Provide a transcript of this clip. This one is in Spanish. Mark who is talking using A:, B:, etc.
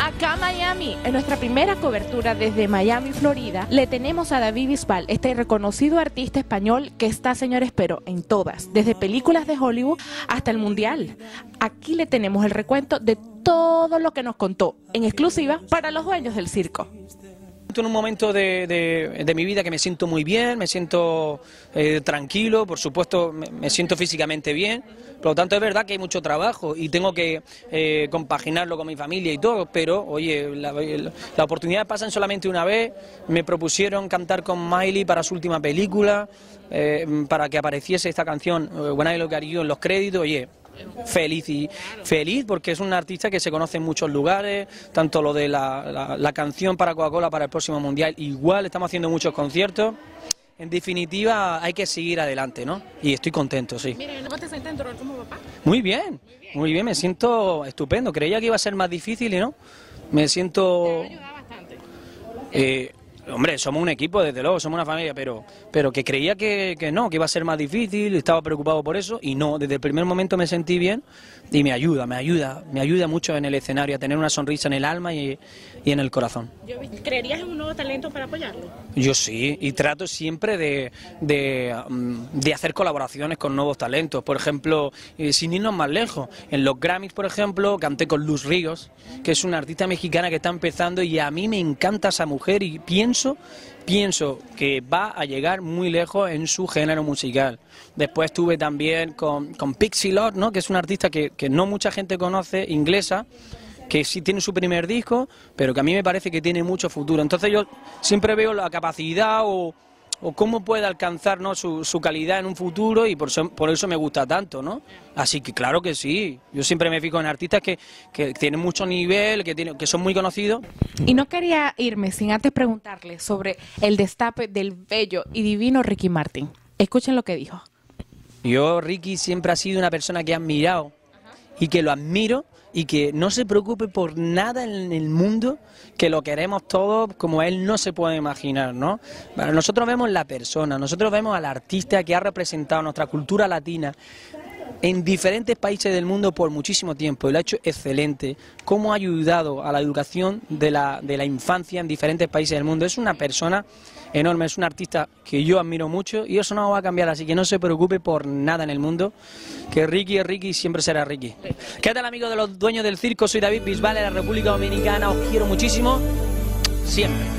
A: Acá Miami, en nuestra primera cobertura desde Miami, Florida, le tenemos a David Bisbal, este reconocido artista español que está, señores, pero en todas, desde películas de Hollywood hasta el Mundial. Aquí le tenemos el recuento de todo lo que nos contó en exclusiva para los dueños del circo.
B: Estoy en un momento de, de, mi vida que me siento muy bien, me siento eh, tranquilo, por supuesto me, siento físicamente bien, por lo tanto es verdad que hay mucho trabajo y tengo que eh, compaginarlo con mi familia y todo, pero oye, la, oportunidades oportunidad pasan solamente una vez, me propusieron cantar con Miley para su última película, eh, para que apareciese esta canción, When lo lo que yo en los créditos, oye, feliz y feliz porque es un artista que se conoce en muchos lugares, tanto lo de la, canción para Coca-Cola para el próximo mundial, igual estamos haciendo muchos conciertos. En definitiva, hay que seguir adelante, ¿no? Y estoy contento, sí. Muy bien, muy bien, me siento estupendo. Creía que iba a ser más difícil y no. Me siento... Hombre, somos un equipo, desde luego, somos una familia, pero, pero que creía que, que, no, que iba a ser más difícil, estaba preocupado por eso, y no, desde el primer momento me sentí bien y me ayuda, me ayuda, me ayuda mucho en el escenario, a tener una sonrisa en el alma y, y en el corazón.
A: ¿Creerías en un nuevo talento para apoyarlo?
B: Yo sí, y trato siempre de, de, mm, hacer colaboraciones con nuevos talentos, por ejemplo, eh, sin irnos más lejos, en los Grammys, por ejemplo, canté con Luz Ríos, que es una artista mexicana que está empezando y a mí me encanta esa mujer y pienso pienso, que va a llegar muy lejos en su género musical. Después estuve también con, con Pixie Lott, ¿no? que es un artista que, que no mucha gente conoce, inglesa, que sí tiene su primer disco, pero que a mí me parece que tiene mucho futuro. Entonces yo siempre veo la capacidad o o cómo puede alcanzar su, calidad en un futuro y por eso, me gusta tanto, ¿no? Así que claro que sí, yo siempre me fijo en artistas que, tienen mucho nivel, que, que son muy conocidos.
A: Y no quería irme sin antes preguntarle sobre el destape del bello y divino Ricky Martin. Escuchen lo que dijo.
B: Yo, Ricky, siempre ha sido una persona que he admirado y que lo admiro y que no se preocupe por nada en el mundo, que lo queremos todos como él no se puede imaginar, ¿no? nosotros vemos la persona, nosotros vemos al artista que ha representado nuestra cultura latina, en diferentes países del mundo por muchísimo tiempo. y Lo ha hecho excelente. Cómo ha ayudado a la educación de la, infancia en diferentes países del mundo. Es una persona enorme, es un artista que yo admiro mucho y eso no va a cambiar, así que no se preocupe por nada en el mundo, que Ricky es Ricky y siempre será Ricky. ¿Qué tal amigo de los dueños del circo? Soy David Bisbal de la República Dominicana, os quiero muchísimo, siempre.